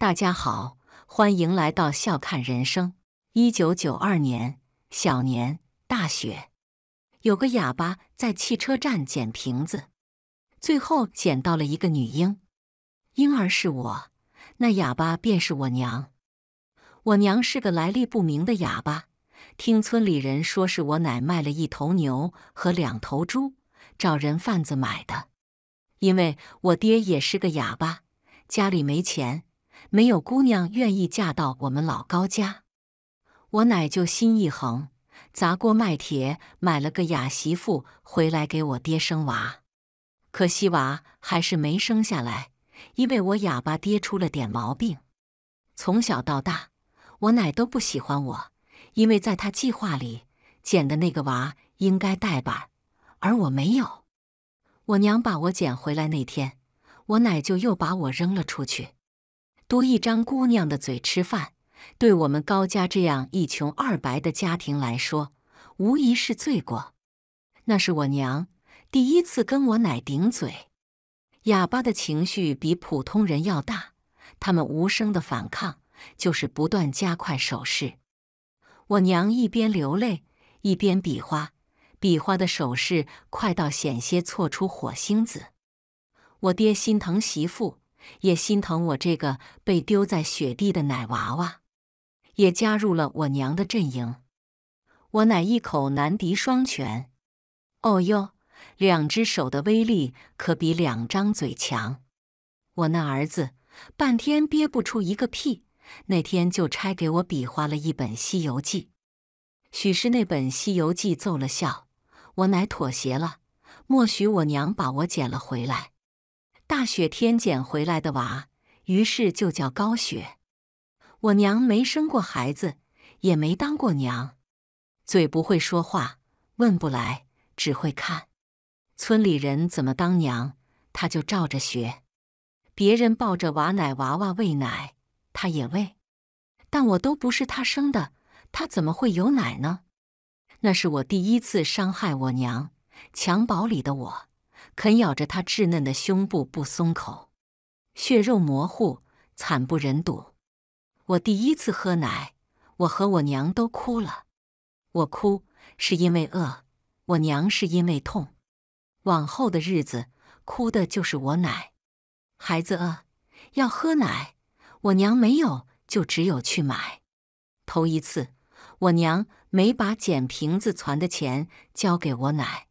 大家好，欢迎来到笑看人生。一九九二年小年大雪，有个哑巴在汽车站捡瓶子，最后捡到了一个女婴。婴儿是我，那哑巴便是我娘。我娘是个来历不明的哑巴，听村里人说，是我奶卖了一头牛和两头猪，找人贩子买的。因为我爹也是个哑巴，家里没钱。没有姑娘愿意嫁到我们老高家，我奶就心一横，砸锅卖铁买了个哑媳妇回来给我爹生娃。可惜娃还是没生下来，因为我哑巴爹出了点毛病。从小到大，我奶都不喜欢我，因为在她计划里捡的那个娃应该带吧，而我没有。我娘把我捡回来那天，我奶就又把我扔了出去。多一张姑娘的嘴吃饭，对我们高家这样一穷二白的家庭来说，无疑是罪过。那是我娘第一次跟我奶顶嘴。哑巴的情绪比普通人要大，他们无声的反抗就是不断加快手势。我娘一边流泪一边比划，比划的手势快到险些错出火星子。我爹心疼媳妇。也心疼我这个被丢在雪地的奶娃娃，也加入了我娘的阵营。我奶一口难敌双拳，哦哟，两只手的威力可比两张嘴强。我那儿子半天憋不出一个屁，那天就拆给我比划了一本《西游记》。许是那本《西游记》奏了效，我奶妥协了，默许我娘把我捡了回来。大雪天捡回来的娃，于是就叫高雪。我娘没生过孩子，也没当过娘，嘴不会说话，问不来，只会看。村里人怎么当娘，她就照着学。别人抱着娃奶娃娃喂奶，她也喂。但我都不是她生的，她怎么会有奶呢？那是我第一次伤害我娘。襁褓里的我。啃咬着他稚嫩的胸部不松口，血肉模糊，惨不忍睹。我第一次喝奶，我和我娘都哭了。我哭是因为饿，我娘是因为痛。往后的日子，哭的就是我奶。孩子饿，要喝奶，我娘没有，就只有去买。头一次，我娘没把捡瓶子攒的钱交给我奶。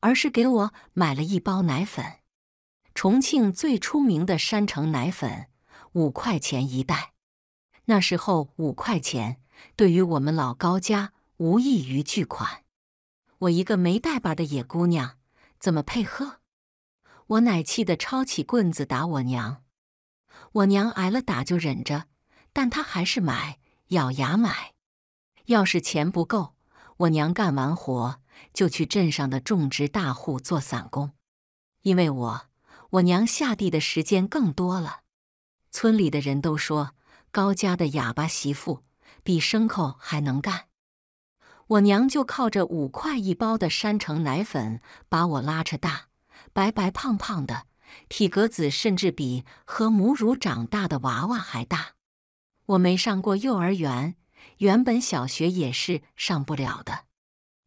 而是给我买了一包奶粉，重庆最出名的山城奶粉，五块钱一袋。那时候五块钱对于我们老高家无异于巨款。我一个没带把的野姑娘，怎么配喝？我奶气的抄起棍子打我娘。我娘挨了打就忍着，但她还是买，咬牙买。要是钱不够，我娘干完活。就去镇上的种植大户做散工，因为我我娘下地的时间更多了。村里的人都说高家的哑巴媳妇比牲口还能干。我娘就靠着五块一包的山城奶粉把我拉扯大，白白胖胖的，体格子甚至比喝母乳长大的娃娃还大。我没上过幼儿园，原本小学也是上不了的。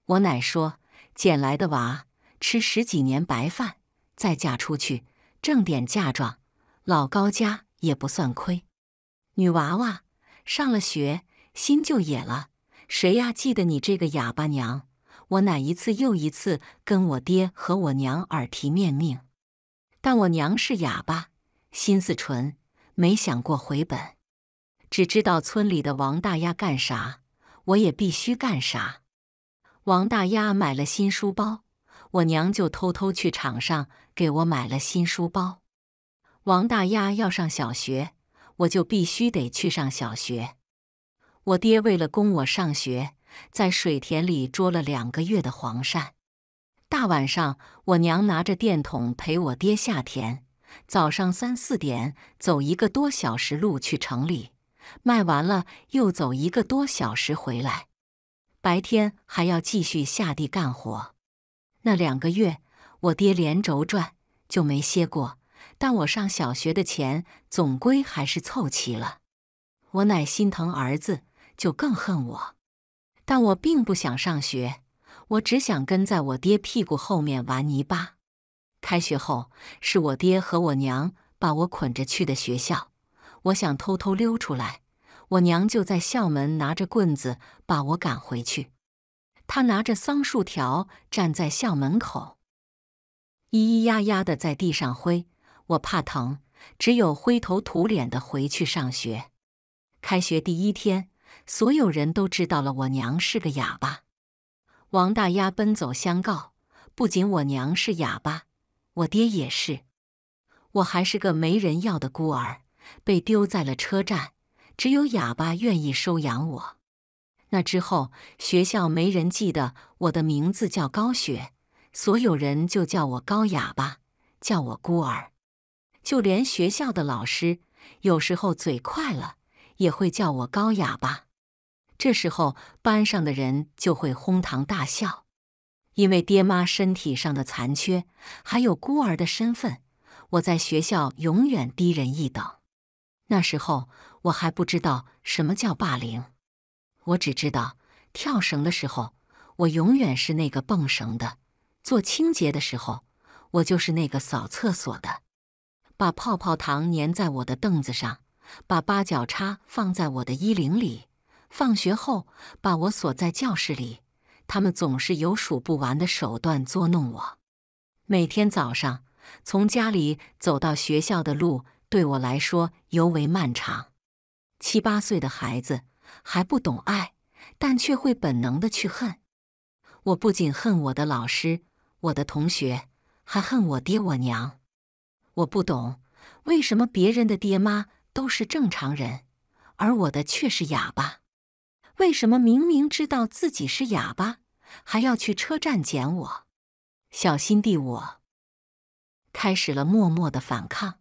我奶说：“捡来的娃吃十几年白饭，再嫁出去挣点嫁妆，老高家也不算亏。女娃娃上了学，心就野了。谁呀？记得你这个哑巴娘？我奶一次又一次跟我爹和我娘耳提面命，但我娘是哑巴，心思纯，没想过回本，只知道村里的王大丫干啥，我也必须干啥。”王大丫买了新书包，我娘就偷偷去场上给我买了新书包。王大丫要上小学，我就必须得去上小学。我爹为了供我上学，在水田里捉了两个月的黄鳝。大晚上，我娘拿着电筒陪我爹下田，早上三四点走一个多小时路去城里，卖完了又走一个多小时回来。白天还要继续下地干活，那两个月我爹连轴转就没歇过，但我上小学的钱总归还是凑齐了。我奶心疼儿子，就更恨我，但我并不想上学，我只想跟在我爹屁股后面玩泥巴。开学后是我爹和我娘把我捆着去的学校，我想偷偷溜出来。我娘就在校门拿着棍子把我赶回去，她拿着桑树条站在校门口，咿咿呀呀的在地上挥。我怕疼，只有灰头土脸的回去上学。开学第一天，所有人都知道了我娘是个哑巴。王大丫奔走相告，不仅我娘是哑巴，我爹也是。我还是个没人要的孤儿，被丢在了车站。只有哑巴愿意收养我。那之后，学校没人记得我的名字叫高雪，所有人就叫我高哑巴，叫我孤儿。就连学校的老师，有时候嘴快了，也会叫我高哑巴。这时候，班上的人就会哄堂大笑。因为爹妈身体上的残缺，还有孤儿的身份，我在学校永远低人一等。那时候我还不知道什么叫霸凌，我只知道跳绳的时候我永远是那个蹦绳的，做清洁的时候我就是那个扫厕所的，把泡泡糖粘在我的凳子上，把八角叉放在我的衣领里，放学后把我锁在教室里，他们总是有数不完的手段捉弄我。每天早上从家里走到学校的路。对我来说尤为漫长。七八岁的孩子还不懂爱，但却会本能的去恨。我不仅恨我的老师、我的同学，还恨我爹我娘。我不懂为什么别人的爹妈都是正常人，而我的却是哑巴。为什么明明知道自己是哑巴，还要去车站捡我？小心地，我开始了默默的反抗。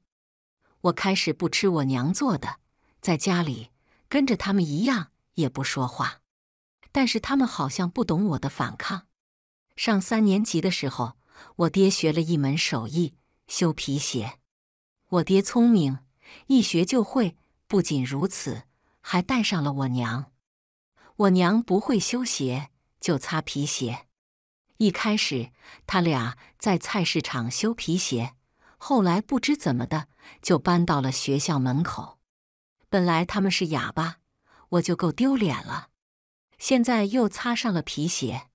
我开始不吃我娘做的，在家里跟着他们一样，也不说话。但是他们好像不懂我的反抗。上三年级的时候，我爹学了一门手艺，修皮鞋。我爹聪明，一学就会。不仅如此，还带上了我娘。我娘不会修鞋，就擦皮鞋。一开始他俩在菜市场修皮鞋，后来不知怎么的。就搬到了学校门口。本来他们是哑巴，我就够丢脸了，现在又擦上了皮鞋，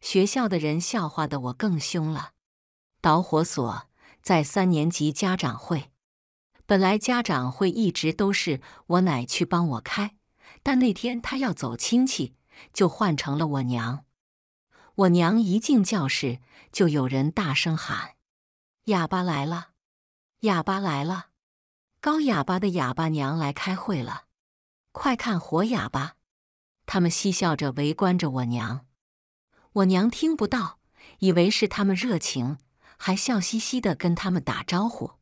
学校的人笑话的我更凶了。导火索在三年级家长会，本来家长会一直都是我奶去帮我开，但那天她要走亲戚，就换成了我娘。我娘一进教室，就有人大声喊：“哑巴来了！”哑巴来了，高哑巴的哑巴娘来开会了，快看活哑巴！他们嬉笑着围观着我娘，我娘听不到，以为是他们热情，还笑嘻嘻的跟他们打招呼。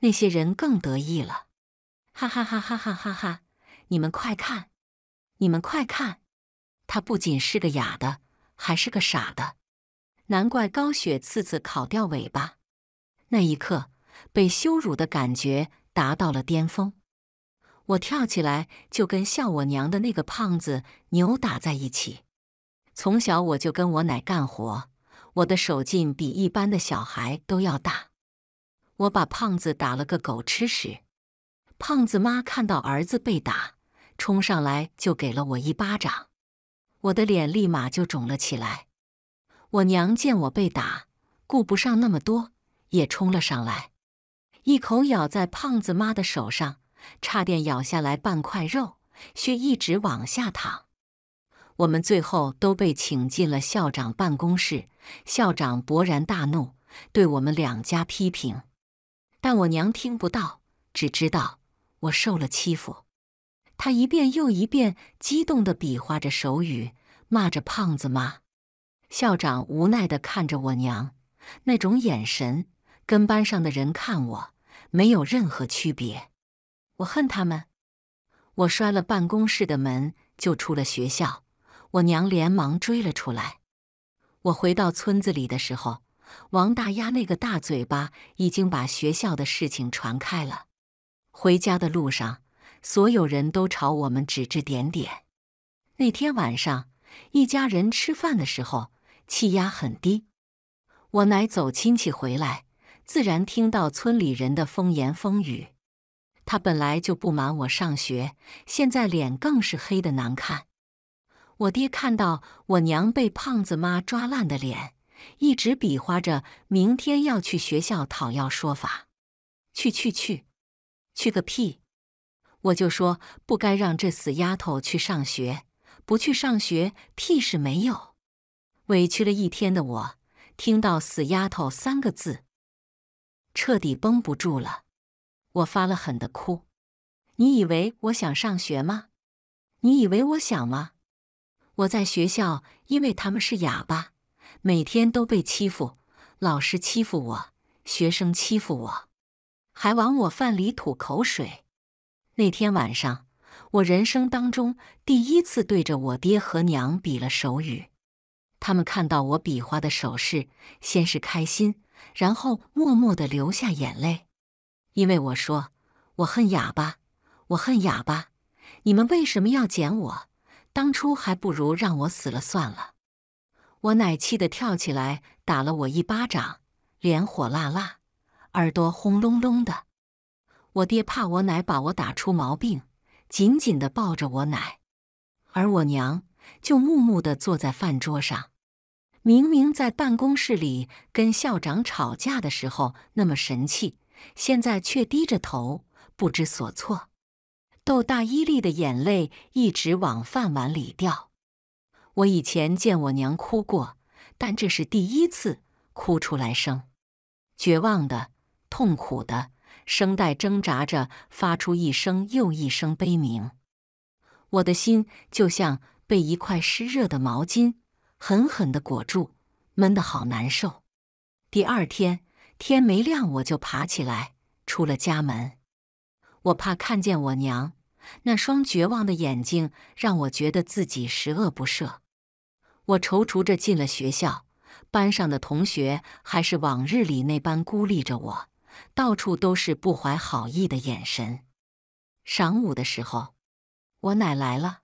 那些人更得意了，哈哈哈哈哈哈哈！你们快看，你们快看，他不仅是个哑的，还是个傻的，难怪高雪次次烤掉尾巴。那一刻。被羞辱的感觉达到了巅峰，我跳起来就跟笑我娘的那个胖子扭打在一起。从小我就跟我奶干活，我的手劲比一般的小孩都要大。我把胖子打了个狗吃屎。胖子妈看到儿子被打，冲上来就给了我一巴掌，我的脸立马就肿了起来。我娘见我被打，顾不上那么多，也冲了上来。一口咬在胖子妈的手上，差点咬下来半块肉，血一直往下淌。我们最后都被请进了校长办公室，校长勃然大怒，对我们两家批评。但我娘听不到，只知道我受了欺负。她一遍又一遍激动地比划着手语，骂着胖子妈。校长无奈地看着我娘，那种眼神。跟班上的人看我没有任何区别，我恨他们。我摔了办公室的门，就出了学校。我娘连忙追了出来。我回到村子里的时候，王大丫那个大嘴巴已经把学校的事情传开了。回家的路上，所有人都朝我们指指点点。那天晚上，一家人吃饭的时候，气压很低。我奶走亲戚回来。自然听到村里人的风言风语，他本来就不瞒我上学，现在脸更是黑的难看。我爹看到我娘被胖子妈抓烂的脸，一直比划着明天要去学校讨要说法。去去去，去个屁！我就说不该让这死丫头去上学，不去上学屁事没有。委屈了一天的我，听到“死丫头”三个字。彻底绷不住了，我发了狠的哭。你以为我想上学吗？你以为我想吗？我在学校，因为他们是哑巴，每天都被欺负，老师欺负我，学生欺负我，还往我饭里吐口水。那天晚上，我人生当中第一次对着我爹和娘比了手语，他们看到我比划的手势，先是开心。然后默默地流下眼泪，因为我说我恨哑巴，我恨哑巴，你们为什么要捡我？当初还不如让我死了算了。我奶气得跳起来，打了我一巴掌，脸火辣辣，耳朵轰隆隆的。我爹怕我奶把我打出毛病，紧紧地抱着我奶，而我娘就木木地坐在饭桌上。明明在办公室里跟校长吵架的时候那么神气，现在却低着头不知所措。豆大伊利的眼泪一直往饭碗里掉。我以前见我娘哭过，但这是第一次哭出来声，绝望的、痛苦的，声带挣扎着发出一声又一声悲鸣。我的心就像被一块湿热的毛巾。狠狠的裹住，闷得好难受。第二天天没亮我就爬起来，出了家门。我怕看见我娘那双绝望的眼睛，让我觉得自己十恶不赦。我踌躇着进了学校，班上的同学还是往日里那般孤立着我，到处都是不怀好意的眼神。晌午的时候，我奶来了。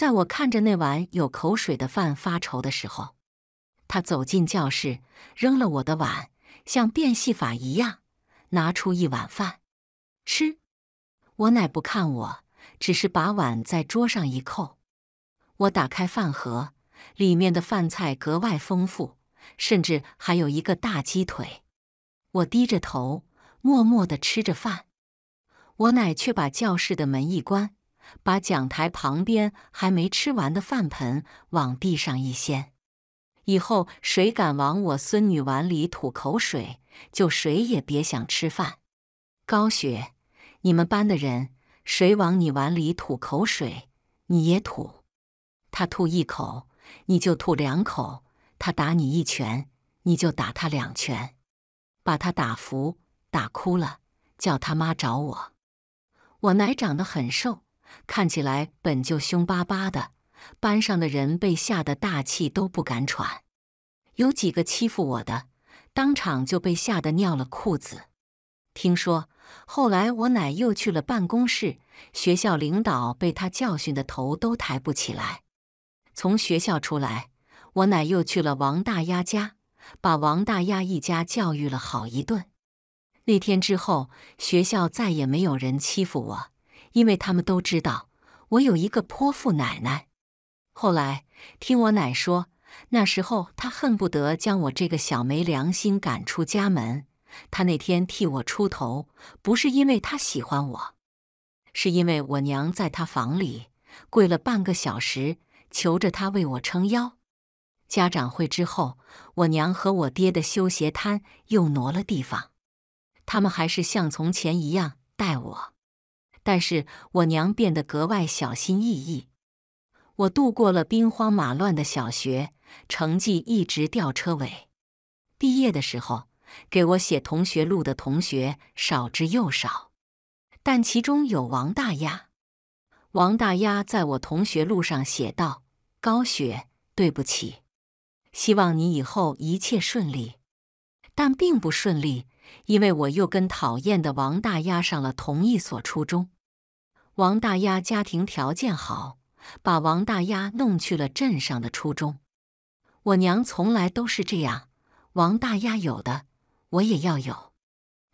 在我看着那碗有口水的饭发愁的时候，他走进教室，扔了我的碗，像变戏法一样拿出一碗饭吃。我奶不看我，只是把碗在桌上一扣。我打开饭盒，里面的饭菜格外丰富，甚至还有一个大鸡腿。我低着头，默默的吃着饭。我奶却把教室的门一关。把讲台旁边还没吃完的饭盆往地上一掀，以后谁敢往我孙女碗里吐口水，就谁也别想吃饭。高雪，你们班的人谁往你碗里吐口水，你也吐。他吐一口，你就吐两口；他打你一拳，你就打他两拳，把他打服，打哭了，叫他妈找我。我奶长得很瘦。看起来本就凶巴巴的，班上的人被吓得大气都不敢喘。有几个欺负我的，当场就被吓得尿了裤子。听说后来我奶又去了办公室，学校领导被他教训的头都抬不起来。从学校出来，我奶又去了王大丫家，把王大丫一家教育了好一顿。那天之后，学校再也没有人欺负我。因为他们都知道我有一个泼妇奶奶。后来听我奶说，那时候她恨不得将我这个小没良心赶出家门。她那天替我出头，不是因为她喜欢我，是因为我娘在她房里跪了半个小时，求着她为我撑腰。家长会之后，我娘和我爹的修鞋摊又挪了地方，他们还是像从前一样待我。但是我娘变得格外小心翼翼。我度过了兵荒马乱的小学，成绩一直吊车尾。毕业的时候，给我写同学录的同学少之又少，但其中有王大丫。王大丫在我同学录上写道：“高雪，对不起，希望你以后一切顺利，但并不顺利。”因为我又跟讨厌的王大丫上了同一所初中，王大丫家庭条件好，把王大丫弄去了镇上的初中。我娘从来都是这样，王大丫有的我也要有。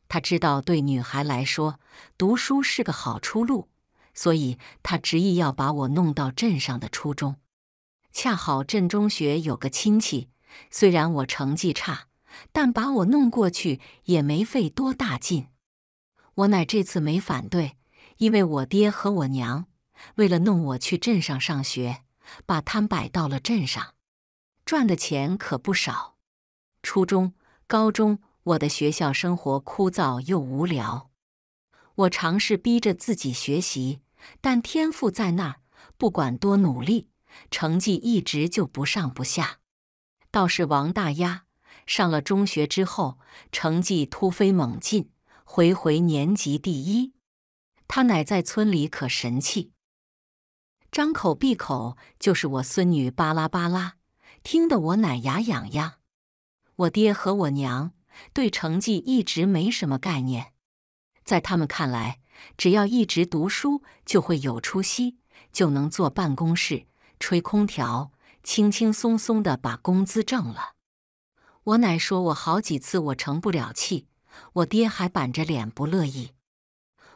她知道对女孩来说读书是个好出路，所以她执意要把我弄到镇上的初中。恰好镇中学有个亲戚，虽然我成绩差。但把我弄过去也没费多大劲。我奶这次没反对，因为我爹和我娘为了弄我去镇上上学，把摊摆到了镇上，赚的钱可不少。初中、高中，我的学校生活枯燥又无聊。我尝试逼着自己学习，但天赋在那儿，不管多努力，成绩一直就不上不下。倒是王大丫。上了中学之后，成绩突飞猛进，回回年级第一。他奶在村里可神气，张口闭口就是我孙女巴拉巴拉，听得我奶牙痒痒。我爹和我娘对成绩一直没什么概念，在他们看来，只要一直读书就会有出息，就能坐办公室吹空调，轻轻松松的把工资挣了。我奶说我好几次我成不了器，我爹还板着脸不乐意。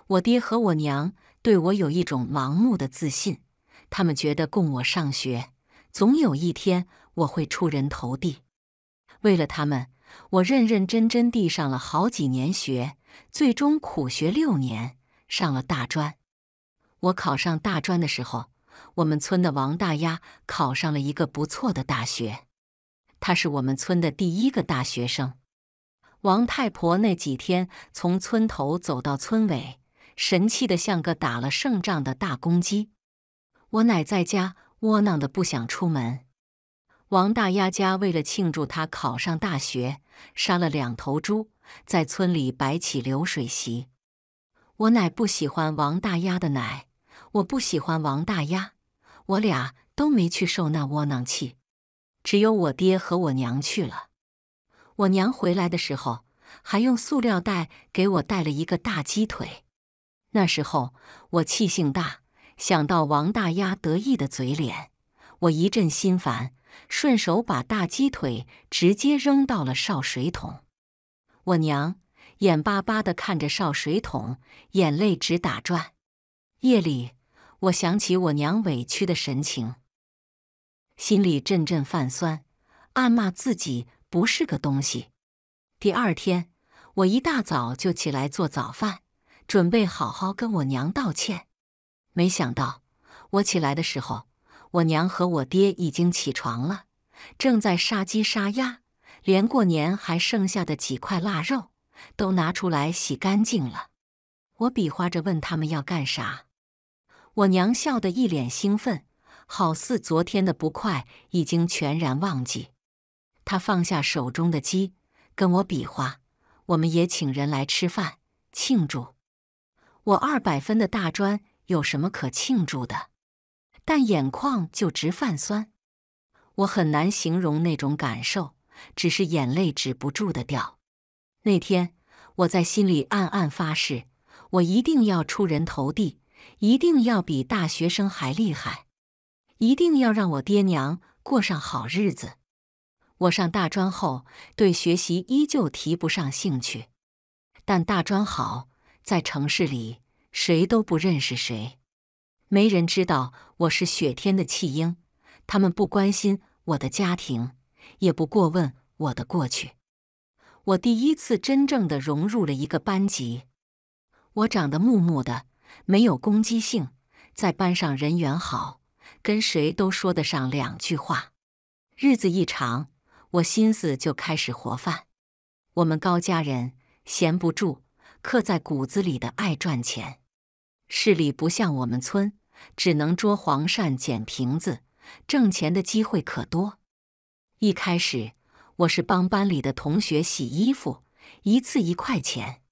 我爹和我娘对我有一种盲目的自信，他们觉得供我上学，总有一天我会出人头地。为了他们，我认认真真地上了好几年学，最终苦学六年上了大专。我考上大专的时候，我们村的王大丫考上了一个不错的大学。他是我们村的第一个大学生，王太婆那几天从村头走到村尾，神气的像个打了胜仗的大公鸡。我奶在家窝囊的不想出门。王大丫家为了庆祝他考上大学，杀了两头猪，在村里摆起流水席。我奶不喜欢王大丫的奶，我不喜欢王大丫，我俩都没去受那窝囊气。只有我爹和我娘去了。我娘回来的时候，还用塑料袋给我带了一个大鸡腿。那时候我气性大，想到王大丫得意的嘴脸，我一阵心烦，顺手把大鸡腿直接扔到了潲水桶。我娘眼巴巴地看着潲水桶，眼泪直打转。夜里，我想起我娘委屈的神情。心里阵阵泛酸，暗骂自己不是个东西。第二天，我一大早就起来做早饭，准备好好跟我娘道歉。没想到我起来的时候，我娘和我爹已经起床了，正在杀鸡杀鸭，连过年还剩下的几块腊肉都拿出来洗干净了。我比划着问他们要干啥，我娘笑得一脸兴奋。好似昨天的不快已经全然忘记，他放下手中的鸡，跟我比划。我们也请人来吃饭庆祝。我二百分的大专有什么可庆祝的？但眼眶就直泛酸，我很难形容那种感受，只是眼泪止不住的掉。那天我在心里暗暗发誓，我一定要出人头地，一定要比大学生还厉害。一定要让我爹娘过上好日子。我上大专后，对学习依旧提不上兴趣。但大专好，在城市里谁都不认识谁，没人知道我是雪天的弃婴，他们不关心我的家庭，也不过问我的过去。我第一次真正的融入了一个班级。我长得木木的，没有攻击性，在班上人缘好。跟谁都说得上两句话，日子一长，我心思就开始活泛。我们高家人闲不住，刻在骨子里的爱赚钱。市里不像我们村，只能捉黄鳝、捡瓶子，挣钱的机会可多。一开始我是帮班里的同学洗衣服，一次一块钱。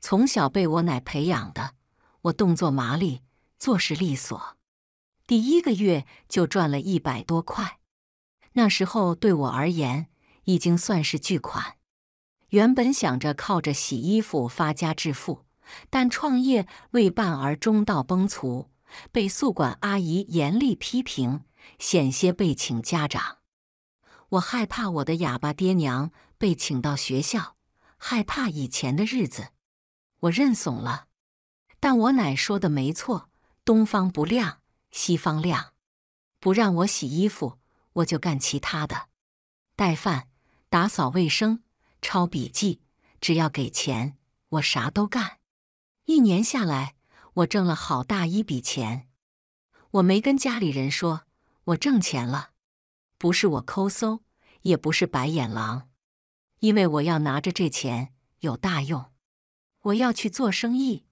从小被我奶培养的，我动作麻利，做事利索。第一个月就赚了一百多块，那时候对我而言已经算是巨款。原本想着靠着洗衣服发家致富，但创业未半而中道崩殂，被宿管阿姨严厉批评，险些被请家长。我害怕我的哑巴爹娘被请到学校，害怕以前的日子，我认怂了。但我奶说的没错，东方不亮。西方亮，不让我洗衣服，我就干其他的，带饭、打扫卫生、抄笔记，只要给钱，我啥都干。一年下来，我挣了好大一笔钱。我没跟家里人说我挣钱了，不是我抠搜，也不是白眼狼，因为我要拿着这钱有大用，我要去做生意。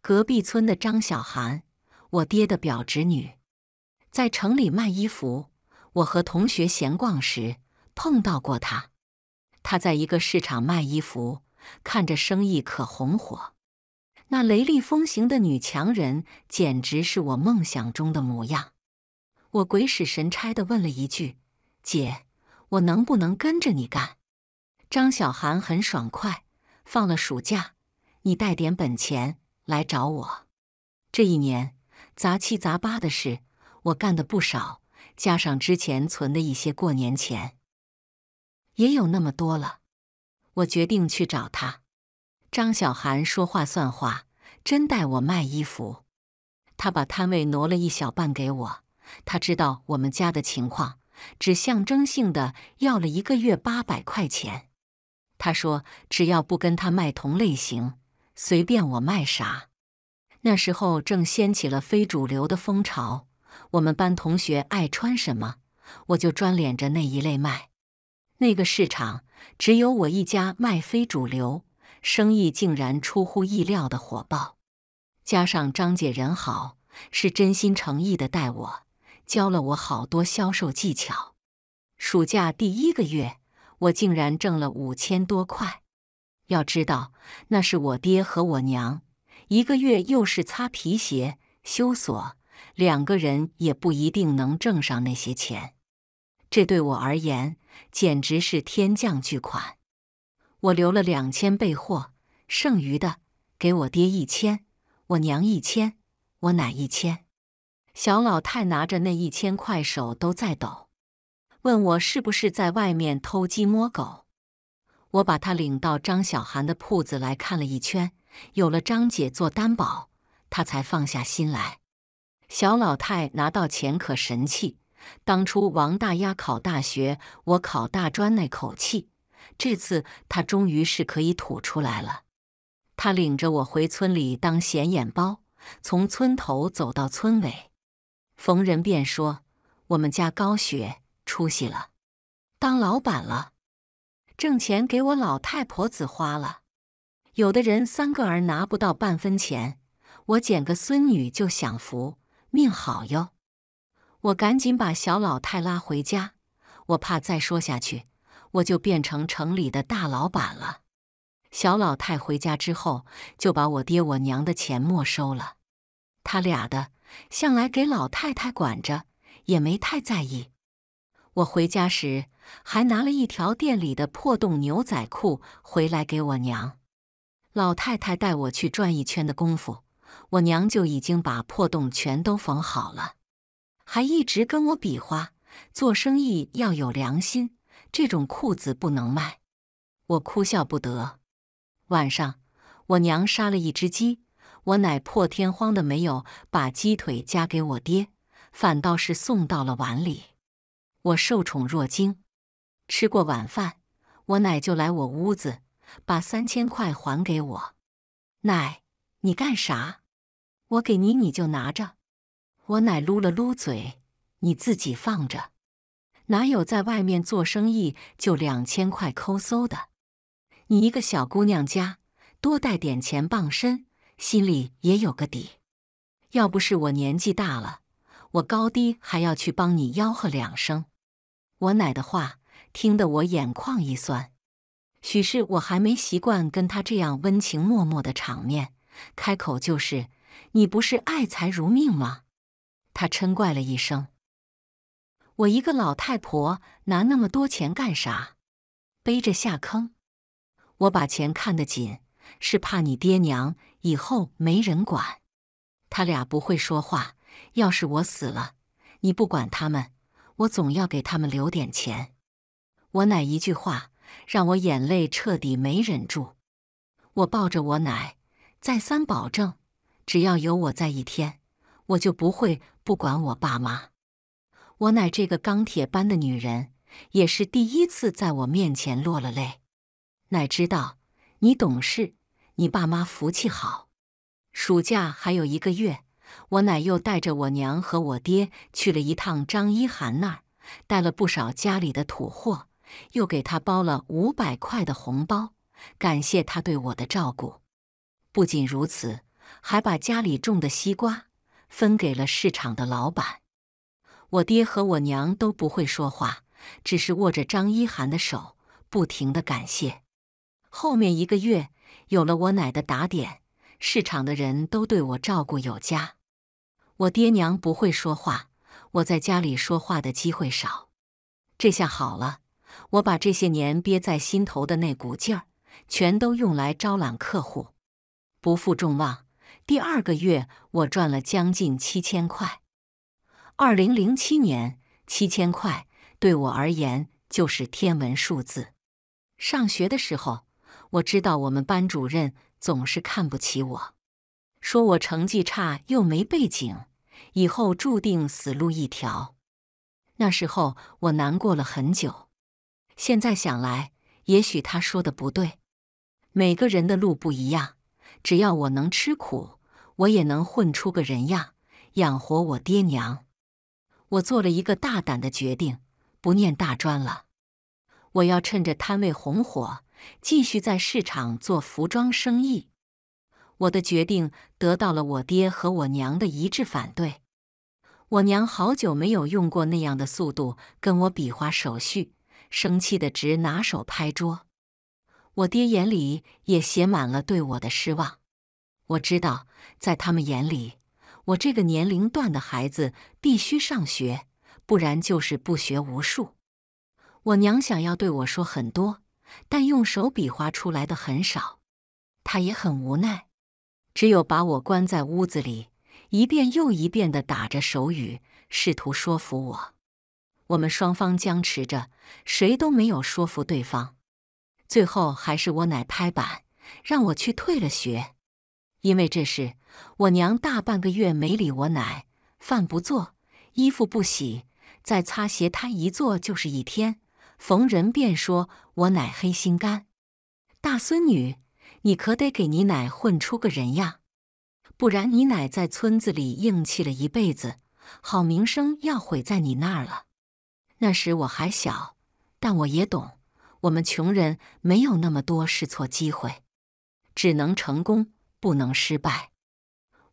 隔壁村的张小涵。我爹的表侄女，在城里卖衣服。我和同学闲逛时碰到过她，她在一个市场卖衣服，看着生意可红火。那雷厉风行的女强人，简直是我梦想中的模样。我鬼使神差地问了一句：“姐，我能不能跟着你干？”张小涵很爽快：“放了暑假，你带点本钱来找我。”这一年。杂七杂八的事，我干的不少，加上之前存的一些过年钱，也有那么多了。我决定去找他。张小涵说话算话，真带我卖衣服。他把摊位挪了一小半给我，他知道我们家的情况，只象征性的要了一个月八百块钱。他说只要不跟他卖同类型，随便我卖啥。那时候正掀起了非主流的风潮，我们班同学爱穿什么，我就专敛着那一类卖。那个市场只有我一家卖非主流，生意竟然出乎意料的火爆。加上张姐人好，是真心诚意的待我，教了我好多销售技巧。暑假第一个月，我竟然挣了五千多块。要知道，那是我爹和我娘。一个月又是擦皮鞋、修锁，两个人也不一定能挣上那些钱。这对我而言简直是天降巨款。我留了两千备货，剩余的给我爹一千，我娘一千，我奶一千。小老太拿着那一千块，手都在抖，问我是不是在外面偷鸡摸狗。我把她领到张小涵的铺子来看了一圈。有了张姐做担保，他才放下心来。小老太拿到钱可神气，当初王大丫考大学，我考大专那口气，这次她终于是可以吐出来了。她领着我回村里当显眼包，从村头走到村尾，逢人便说：“我们家高雪出息了，当老板了，挣钱给我老太婆子花了。”有的人三个儿拿不到半分钱，我捡个孙女就享福，命好哟！我赶紧把小老太拉回家，我怕再说下去，我就变成城里的大老板了。小老太回家之后，就把我爹我娘的钱没收了，他俩的向来给老太太管着，也没太在意。我回家时还拿了一条店里的破洞牛仔裤回来给我娘。老太太带我去转一圈的功夫，我娘就已经把破洞全都缝好了，还一直跟我比划：做生意要有良心，这种裤子不能卖。我哭笑不得。晚上，我娘杀了一只鸡，我奶破天荒的没有把鸡腿夹给我爹，反倒是送到了碗里。我受宠若惊。吃过晚饭，我奶就来我屋子。把三千块还给我，奶，你干啥？我给你，你就拿着。我奶撸了撸嘴，你自己放着。哪有在外面做生意就两千块抠搜的？你一个小姑娘家，多带点钱傍身，心里也有个底。要不是我年纪大了，我高低还要去帮你吆喝两声。我奶的话听得我眼眶一酸。许是我还没习惯跟他这样温情脉脉的场面，开口就是：“你不是爱财如命吗？”他嗔怪了一声：“我一个老太婆拿那么多钱干啥？背着下坑？我把钱看得紧，是怕你爹娘以后没人管。他俩不会说话，要是我死了，你不管他们，我总要给他们留点钱。我奶一句话。”让我眼泪彻底没忍住，我抱着我奶，再三保证：只要有我在一天，我就不会不管我爸妈。我奶这个钢铁般的女人，也是第一次在我面前落了泪。奶知道你懂事，你爸妈福气好。暑假还有一个月，我奶又带着我娘和我爹去了一趟张一涵那儿，带了不少家里的土货。又给他包了五百块的红包，感谢他对我的照顾。不仅如此，还把家里种的西瓜分给了市场的老板。我爹和我娘都不会说话，只是握着张一涵的手，不停的感谢。后面一个月，有了我奶的打点，市场的人都对我照顾有加。我爹娘不会说话，我在家里说话的机会少。这下好了。我把这些年憋在心头的那股劲儿，全都用来招揽客户，不负众望。第二个月，我赚了将近七千块。二零零七年，七千块对我而言就是天文数字。上学的时候，我知道我们班主任总是看不起我，说我成绩差又没背景，以后注定死路一条。那时候，我难过了很久。现在想来，也许他说的不对。每个人的路不一样，只要我能吃苦，我也能混出个人样，养活我爹娘。我做了一个大胆的决定，不念大专了。我要趁着摊位红火，继续在市场做服装生意。我的决定得到了我爹和我娘的一致反对。我娘好久没有用过那样的速度跟我比划手续。生气的直拿手拍桌，我爹眼里也写满了对我的失望。我知道，在他们眼里，我这个年龄段的孩子必须上学，不然就是不学无术。我娘想要对我说很多，但用手比划出来的很少。她也很无奈，只有把我关在屋子里，一遍又一遍地打着手语，试图说服我。我们双方僵持着，谁都没有说服对方。最后还是我奶拍板，让我去退了学。因为这事，我娘大半个月没理我奶，饭不做，衣服不洗，再擦鞋摊一坐就是一天，逢人便说我奶黑心肝。大孙女，你可得给你奶混出个人样，不然你奶在村子里硬气了一辈子，好名声要毁在你那儿了。那时我还小，但我也懂，我们穷人没有那么多试错机会，只能成功，不能失败。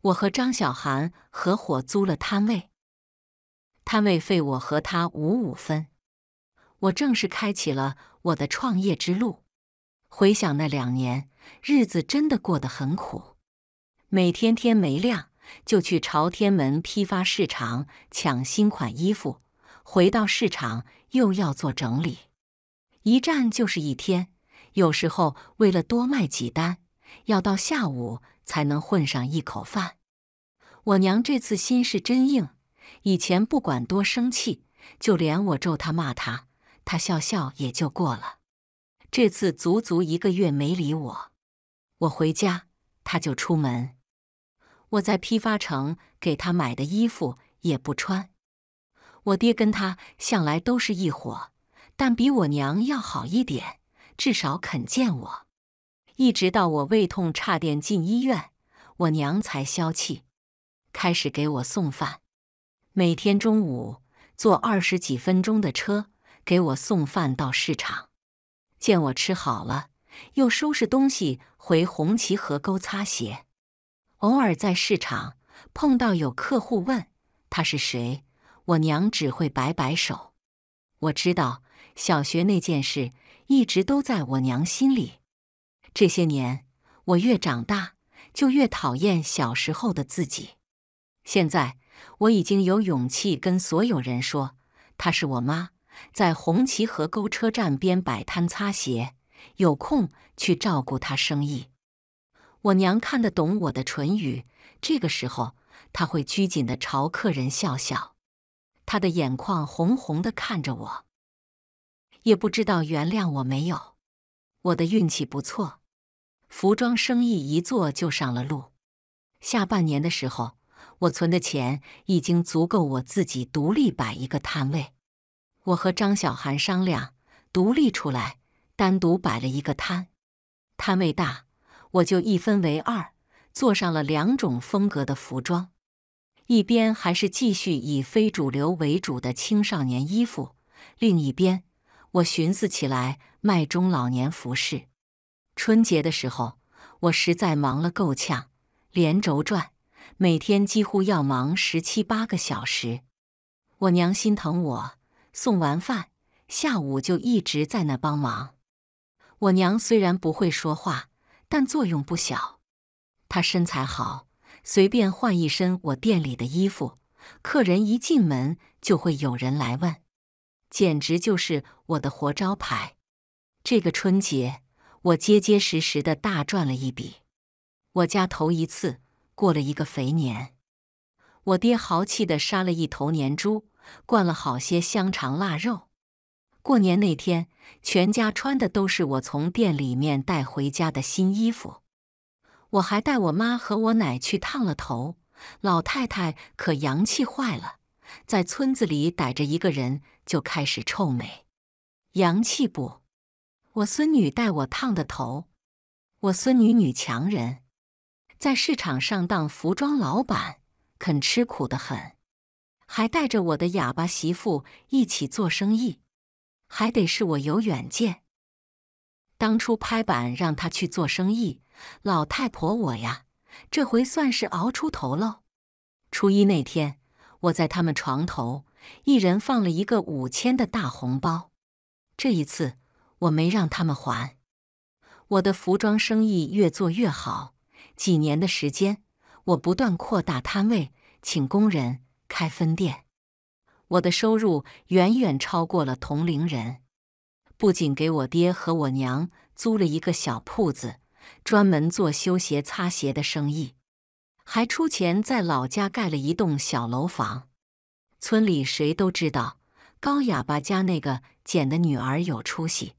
我和张小涵合伙租了摊位，摊位费我和他五五分。我正式开启了我的创业之路。回想那两年，日子真的过得很苦，每天天没亮就去朝天门批发市场抢新款衣服。回到市场又要做整理，一站就是一天。有时候为了多卖几单，要到下午才能混上一口饭。我娘这次心是真硬。以前不管多生气，就连我咒她骂她，她笑笑也就过了。这次足足一个月没理我，我回家她就出门。我在批发城给她买的衣服也不穿。我爹跟他向来都是一伙，但比我娘要好一点，至少肯见我。一直到我胃痛差点进医院，我娘才消气，开始给我送饭。每天中午坐二十几分钟的车给我送饭到市场，见我吃好了，又收拾东西回红旗河沟擦鞋。偶尔在市场碰到有客户问他是谁。我娘只会摆摆手，我知道小学那件事一直都在我娘心里。这些年，我越长大就越讨厌小时候的自己。现在，我已经有勇气跟所有人说，她是我妈，在红旗河沟车站边摆摊擦鞋，有空去照顾她生意。我娘看得懂我的唇语，这个时候，她会拘谨的朝客人笑笑。他的眼眶红红的，看着我，也不知道原谅我没有。我的运气不错，服装生意一做就上了路。下半年的时候，我存的钱已经足够我自己独立摆一个摊位。我和张小涵商量，独立出来，单独摆了一个摊。摊位大，我就一分为二，做上了两种风格的服装。一边还是继续以非主流为主的青少年衣服，另一边我寻思起来卖中老年服饰。春节的时候我实在忙了够呛，连轴转，每天几乎要忙十七八个小时。我娘心疼我，送完饭下午就一直在那帮忙。我娘虽然不会说话，但作用不小。她身材好。随便换一身我店里的衣服，客人一进门就会有人来问，简直就是我的活招牌。这个春节我结结实实的大赚了一笔，我家头一次过了一个肥年。我爹豪气的杀了一头年猪，灌了好些香肠腊肉。过年那天，全家穿的都是我从店里面带回家的新衣服。我还带我妈和我奶去烫了头，老太太可洋气坏了，在村子里逮着一个人就开始臭美，洋气不？我孙女带我烫的头，我孙女女强人，在市场上当服装老板，肯吃苦的很，还带着我的哑巴媳妇一起做生意，还得是我有远见，当初拍板让她去做生意。老太婆，我呀，这回算是熬出头喽。初一那天，我在他们床头一人放了一个五千的大红包。这一次，我没让他们还。我的服装生意越做越好，几年的时间，我不断扩大摊位，请工人，开分店。我的收入远远超过了同龄人，不仅给我爹和我娘租了一个小铺子。专门做修鞋、擦鞋的生意，还出钱在老家盖了一栋小楼房。村里谁都知道，高哑巴家那个捡的女儿有出息。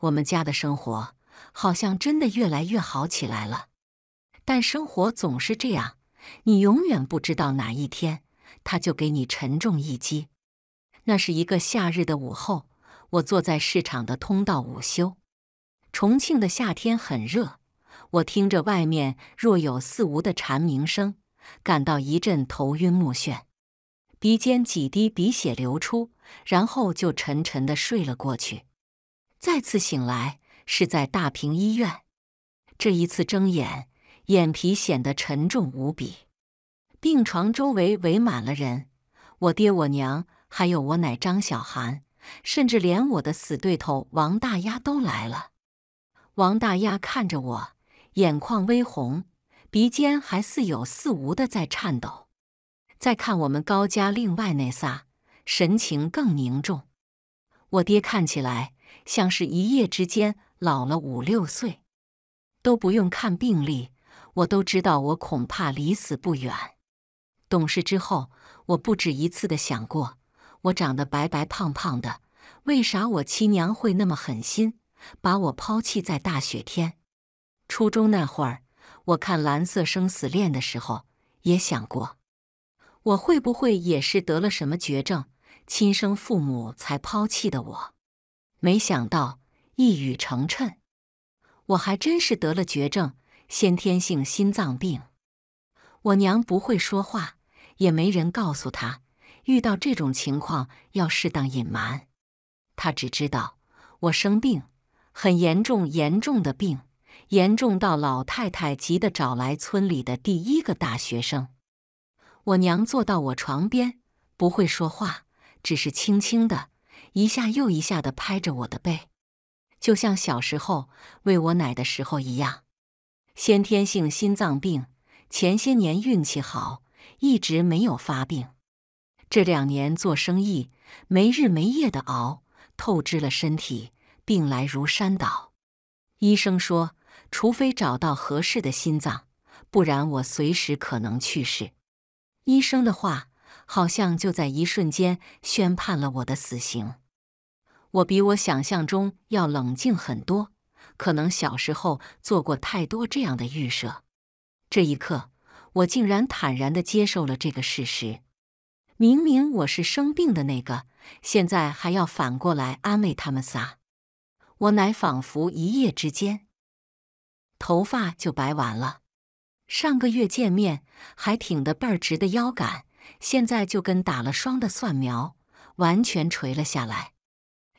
我们家的生活好像真的越来越好起来了。但生活总是这样，你永远不知道哪一天他就给你沉重一击。那是一个夏日的午后，我坐在市场的通道午休。重庆的夏天很热，我听着外面若有似无的蝉鸣声，感到一阵头晕目眩，鼻尖几滴鼻血流出，然后就沉沉的睡了过去。再次醒来是在大坪医院，这一次睁眼，眼皮显得沉重无比。病床周围围满了人，我爹、我娘，还有我奶张小涵，甚至连我的死对头王大丫都来了。王大丫看着我，眼眶微红，鼻尖还似有似无的在颤抖。再看我们高家另外那仨，神情更凝重。我爹看起来像是一夜之间老了五六岁。都不用看病历，我都知道我恐怕离死不远。懂事之后，我不止一次的想过，我长得白白胖胖的，为啥我亲娘会那么狠心？把我抛弃在大雪天。初中那会儿，我看《蓝色生死恋》的时候，也想过，我会不会也是得了什么绝症，亲生父母才抛弃的我。没想到一语成谶，我还真是得了绝症，先天性心脏病。我娘不会说话，也没人告诉她，遇到这种情况要适当隐瞒。她只知道我生病。很严重，严重的病，严重到老太太急得找来村里的第一个大学生。我娘坐到我床边，不会说话，只是轻轻的，一下又一下的拍着我的背，就像小时候喂我奶的时候一样。先天性心脏病，前些年运气好，一直没有发病。这两年做生意，没日没夜的熬，透支了身体。病来如山倒，医生说，除非找到合适的心脏，不然我随时可能去世。医生的话好像就在一瞬间宣判了我的死刑。我比我想象中要冷静很多，可能小时候做过太多这样的预设。这一刻，我竟然坦然的接受了这个事实。明明我是生病的那个，现在还要反过来安慰他们仨。我奶仿佛一夜之间头发就白完了。上个月见面还挺得倍儿直的腰杆，现在就跟打了霜的蒜苗，完全垂了下来。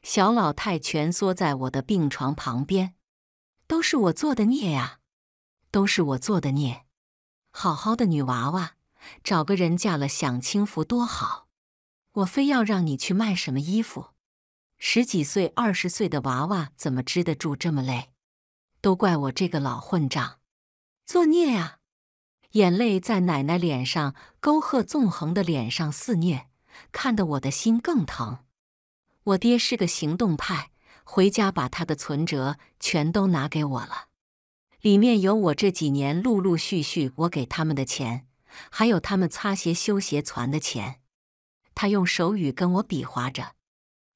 小老太蜷缩在我的病床旁边，都是我做的孽呀，都是我做的孽。好好的女娃娃，找个人嫁了享清福多好，我非要让你去卖什么衣服。十几岁、二十岁的娃娃怎么支得住这么累？都怪我这个老混账，作孽啊！眼泪在奶奶脸上沟壑纵横的脸上肆虐，看得我的心更疼。我爹是个行动派，回家把他的存折全都拿给我了，里面有我这几年陆陆续续我给他们的钱，还有他们擦鞋、修鞋攒的钱。他用手语跟我比划着。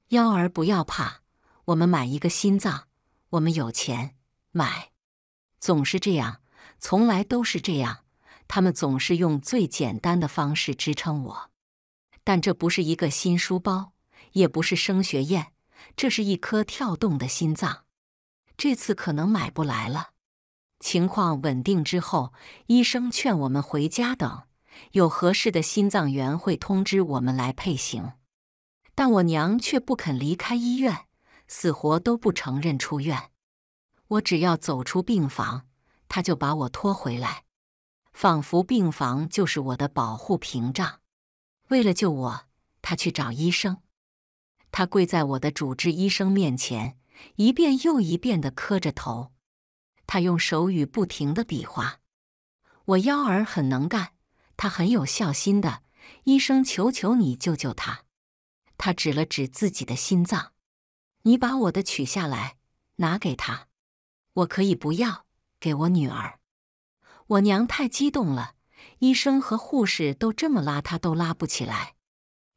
幺儿不要怕，我们买一个心脏，我们有钱买，总是这样，从来都是这样，他们总是用最简单的方式支撑我。但这不是一个新书包，也不是升学宴，这是一颗跳动的心脏。这次可能买不来了。情况稳定之后，医生劝我们回家等，有合适的心脏员会通知我们来配型。但我娘却不肯离开医院，死活都不承认出院。我只要走出病房，他就把我拖回来，仿佛病房就是我的保护屏障。为了救我，他去找医生，他跪在我的主治医生面前，一遍又一遍地磕着头，他用手语不停地比划。我幺儿很能干，他很有孝心的。医生，求求你救救他。他指了指自己的心脏，你把我的取下来，拿给他，我可以不要，给我女儿。我娘太激动了，医生和护士都这么拉，她都拉不起来，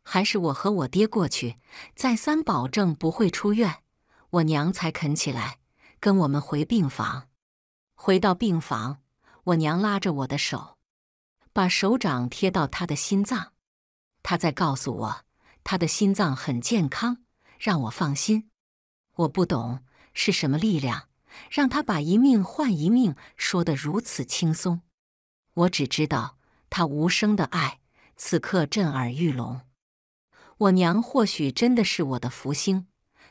还是我和我爹过去，再三保证不会出院，我娘才肯起来，跟我们回病房。回到病房，我娘拉着我的手，把手掌贴到他的心脏，他在告诉我。他的心脏很健康，让我放心。我不懂是什么力量让他把一命换一命说得如此轻松。我只知道他无声的爱，此刻震耳欲聋。我娘或许真的是我的福星。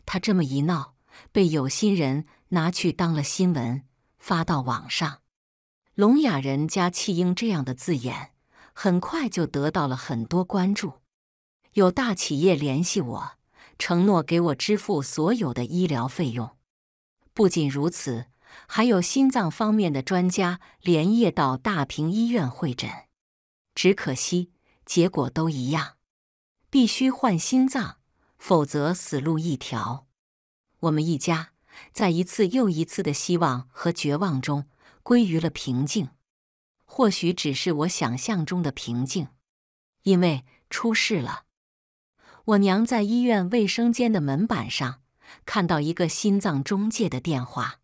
她这么一闹，被有心人拿去当了新闻，发到网上。聋哑人加弃婴这样的字眼，很快就得到了很多关注。有大企业联系我，承诺给我支付所有的医疗费用。不仅如此，还有心脏方面的专家连夜到大平医院会诊。只可惜，结果都一样，必须换心脏，否则死路一条。我们一家在一次又一次的希望和绝望中，归于了平静。或许只是我想象中的平静，因为出事了。我娘在医院卫生间的门板上看到一个心脏中介的电话，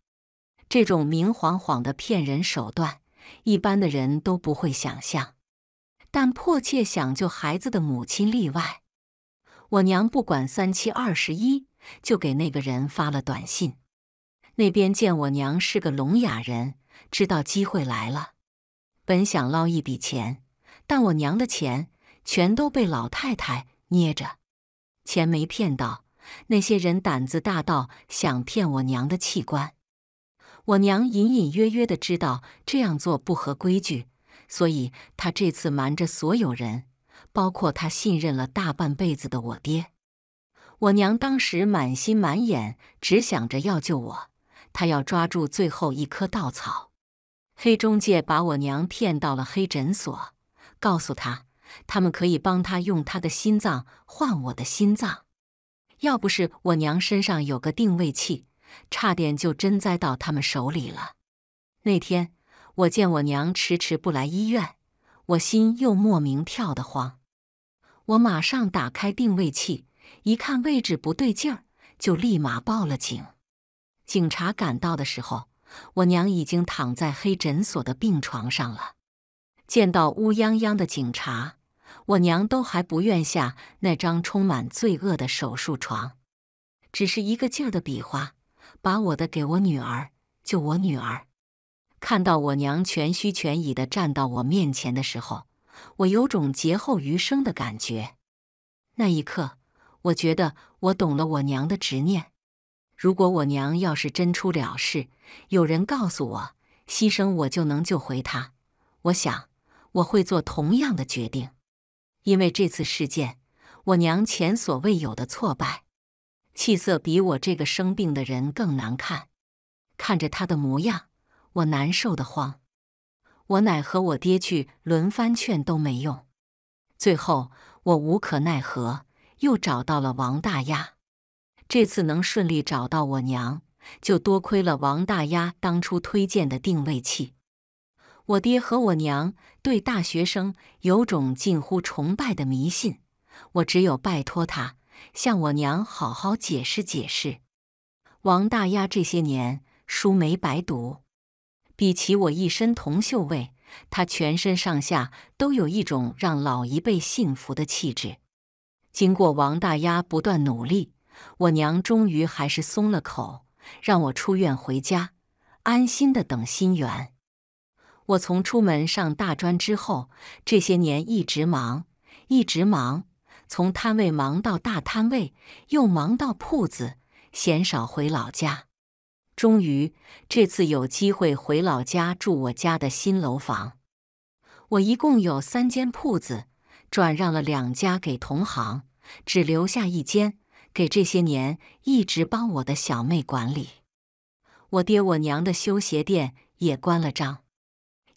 这种明晃晃的骗人手段，一般的人都不会想象，但迫切想救孩子的母亲例外。我娘不管三七二十一，就给那个人发了短信。那边见我娘是个聋哑人，知道机会来了，本想捞一笔钱，但我娘的钱全都被老太太捏着。钱没骗到，那些人胆子大到想骗我娘的器官。我娘隐隐约约的知道这样做不合规矩，所以她这次瞒着所有人，包括她信任了大半辈子的我爹。我娘当时满心满眼只想着要救我，她要抓住最后一颗稻草。黑中介把我娘骗到了黑诊所，告诉她。他们可以帮他用他的心脏换我的心脏，要不是我娘身上有个定位器，差点就真栽到他们手里了。那天我见我娘迟迟不来医院，我心又莫名跳得慌。我马上打开定位器，一看位置不对劲儿，就立马报了警。警察赶到的时候，我娘已经躺在黑诊所的病床上了。见到乌泱泱的警察。我娘都还不愿下那张充满罪恶的手术床，只是一个劲儿的比划，把我的给我女儿，救我女儿。看到我娘全虚全倚的站到我面前的时候，我有种劫后余生的感觉。那一刻，我觉得我懂了我娘的执念。如果我娘要是真出了事，有人告诉我牺牲我就能救回她，我想我会做同样的决定。因为这次事件，我娘前所未有的挫败，气色比我这个生病的人更难看。看着她的模样，我难受的慌。我奶和我爹去轮番劝都没用，最后我无可奈何，又找到了王大丫。这次能顺利找到我娘，就多亏了王大丫当初推荐的定位器。我爹和我娘对大学生有种近乎崇拜的迷信，我只有拜托他向我娘好好解释解释。王大丫这些年书没白读，比起我一身铜锈味，他全身上下都有一种让老一辈幸福的气质。经过王大丫不断努力，我娘终于还是松了口，让我出院回家，安心的等心源。我从出门上大专之后，这些年一直忙，一直忙，从摊位忙到大摊位，又忙到铺子，鲜少回老家。终于这次有机会回老家住我家的新楼房。我一共有三间铺子，转让了两家给同行，只留下一间给这些年一直帮我的小妹管理。我爹我娘的修鞋店也关了张。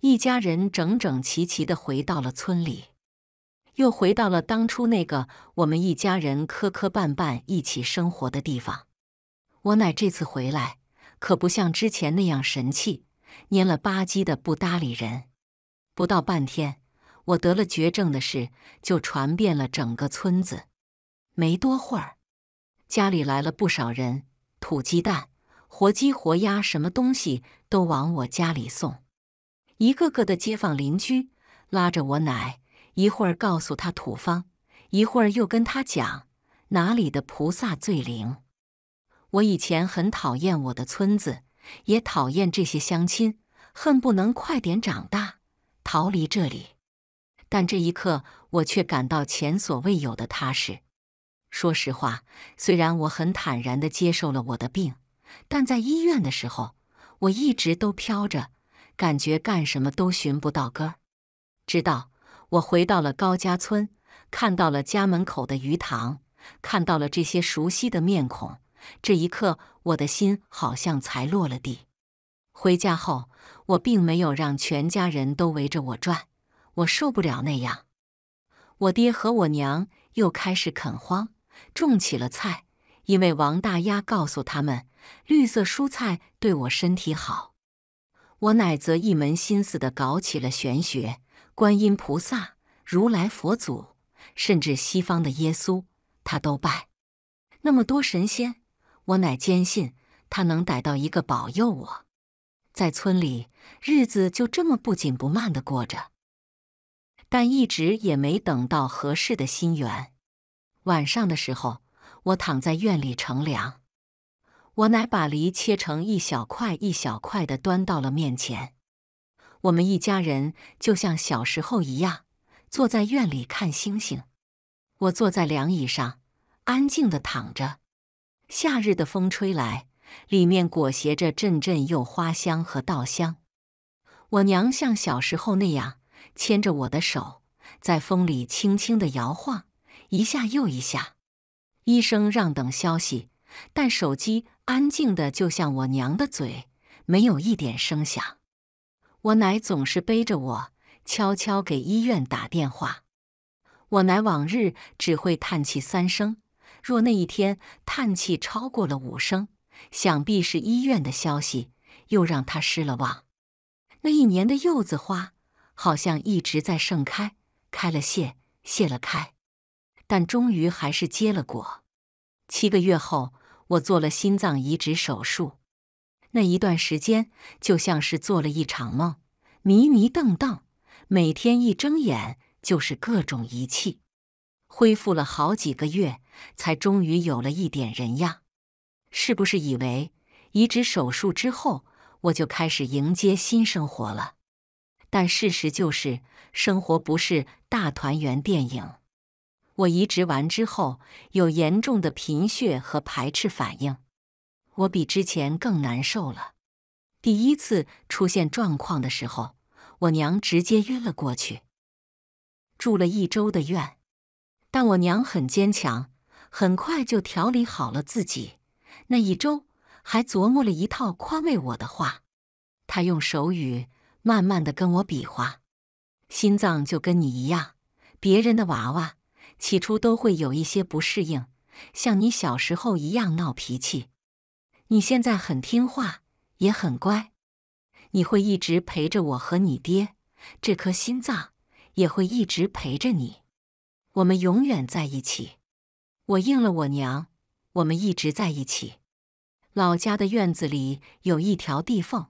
一家人整整齐齐的回到了村里，又回到了当初那个我们一家人磕磕绊绊一起生活的地方。我奶这次回来可不像之前那样神气，蔫了吧唧的不搭理人。不到半天，我得了绝症的事就传遍了整个村子。没多会儿，家里来了不少人，土鸡蛋、活鸡、活鸭，什么东西都往我家里送。一个个的街坊邻居拉着我奶，一会儿告诉他土方，一会儿又跟他讲哪里的菩萨最灵。我以前很讨厌我的村子，也讨厌这些乡亲，恨不能快点长大，逃离这里。但这一刻，我却感到前所未有的踏实。说实话，虽然我很坦然的接受了我的病，但在医院的时候，我一直都飘着。感觉干什么都寻不到根儿，直到我回到了高家村，看到了家门口的鱼塘，看到了这些熟悉的面孔，这一刻我的心好像才落了地。回家后，我并没有让全家人都围着我转，我受不了那样。我爹和我娘又开始垦荒，种起了菜，因为王大丫告诉他们，绿色蔬菜对我身体好。我乃则一门心思地搞起了玄学，观音菩萨、如来佛祖，甚至西方的耶稣，他都拜。那么多神仙，我乃坚信他能逮到一个保佑我。在村里，日子就这么不紧不慢地过着，但一直也没等到合适的心缘。晚上的时候，我躺在院里乘凉。我乃把梨切成一小块一小块的，端到了面前。我们一家人就像小时候一样，坐在院里看星星。我坐在凉椅上，安静地躺着。夏日的风吹来，里面裹挟着阵阵柚花香和稻香。我娘像小时候那样，牵着我的手，在风里轻轻地摇晃，一下又一下。医生让等消息。但手机安静的，就像我娘的嘴，没有一点声响。我奶总是背着我，悄悄给医院打电话。我奶往日只会叹气三声，若那一天叹气超过了五声，想必是医院的消息又让他失了望。那一年的柚子花好像一直在盛开，开了谢，谢了开，但终于还是结了果。七个月后。我做了心脏移植手术，那一段时间就像是做了一场梦，迷迷瞪瞪，每天一睁眼就是各种仪器。恢复了好几个月，才终于有了一点人样。是不是以为移植手术之后，我就开始迎接新生活了？但事实就是，生活不是大团圆电影。我移植完之后有严重的贫血和排斥反应，我比之前更难受了。第一次出现状况的时候，我娘直接晕了过去，住了一周的院。但我娘很坚强，很快就调理好了自己。那一周还琢磨了一套宽慰我的话，她用手语慢慢的跟我比划：“心脏就跟你一样，别人的娃娃。”起初都会有一些不适应，像你小时候一样闹脾气。你现在很听话，也很乖。你会一直陪着我和你爹，这颗心脏也会一直陪着你。我们永远在一起。我应了我娘，我们一直在一起。老家的院子里有一条地缝，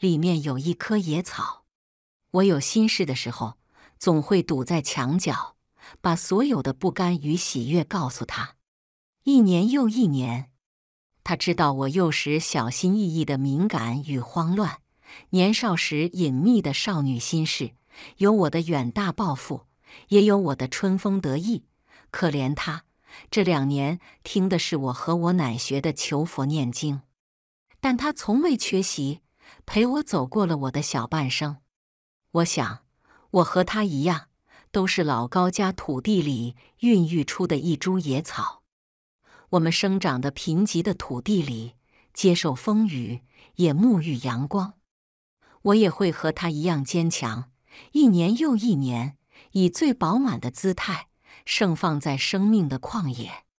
里面有一棵野草。我有心事的时候，总会堵在墙角。把所有的不甘与喜悦告诉他。一年又一年，他知道我幼时小心翼翼的敏感与慌乱，年少时隐秘的少女心事，有我的远大抱负，也有我的春风得意。可怜他，这两年听的是我和我奶学的求佛念经，但他从未缺席，陪我走过了我的小半生。我想，我和他一样。都是老高家土地里孕育出的一株野草，我们生长的贫瘠的土地里，接受风雨，也沐浴阳光。我也会和他一样坚强，一年又一年，以最饱满的姿态，盛放在生命的旷野。